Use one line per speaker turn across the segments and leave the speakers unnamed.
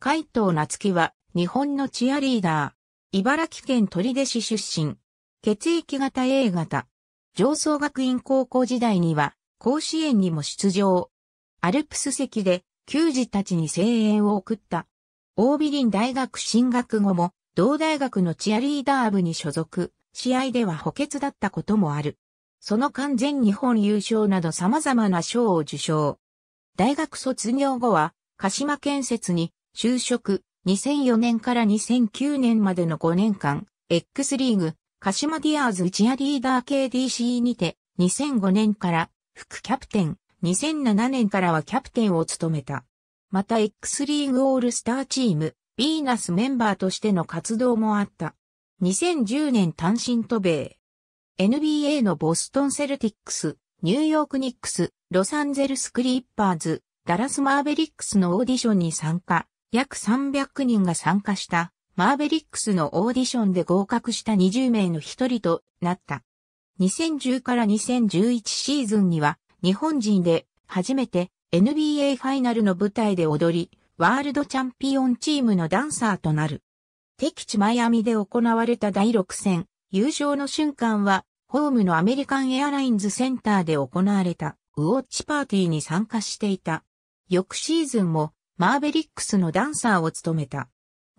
海藤夏樹は日本のチアリーダー。茨城県取手市出身。血液型 A 型。上層学院高校時代には甲子園にも出場。アルプス席で球児たちに声援を送った。大美林大学進学後も同大学のチアリーダー部に所属。試合では補欠だったこともある。その間全日本優勝など様々な賞を受賞。大学卒業後は鹿島建設に就職、2004年から2009年までの5年間、X リーグ、カシマディアーズチアリーダー KDC にて、2005年から副キャプテン、2007年からはキャプテンを務めた。また X リーグオールスターチーム、ビーナスメンバーとしての活動もあった。2010年単身渡米。NBA のボストンセルティックス、ニューヨークニックス、ロサンゼルスクリッパーズ、ダラスマーベリックスのオーディションに参加。約300人が参加したマーベリックスのオーディションで合格した20名の一人となった。2010から2011シーズンには日本人で初めて NBA ファイナルの舞台で踊り、ワールドチャンピオンチームのダンサーとなる。敵地マイアミで行われた第6戦、優勝の瞬間は、ホームのアメリカンエアラインズセンターで行われたウォッチパーティーに参加していた。翌シーズンもマーベリックスのダンサーを務めた。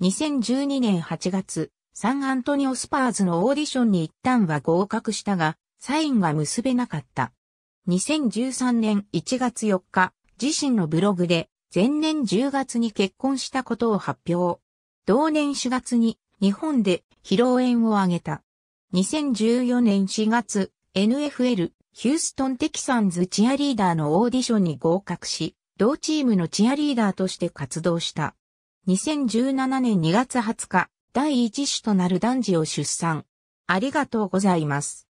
2012年8月、サンアントニオスパーズのオーディションに一旦は合格したが、サインが結べなかった。2013年1月4日、自身のブログで、前年10月に結婚したことを発表。同年4月に日本で披露宴を挙げた。2014年4月、NFL ヒューストンテキサンズチアリーダーのオーディションに合格し、同チームのチアリーダーとして活動した。2017年2月20日、第一種となる男児を出産。ありがとうございます。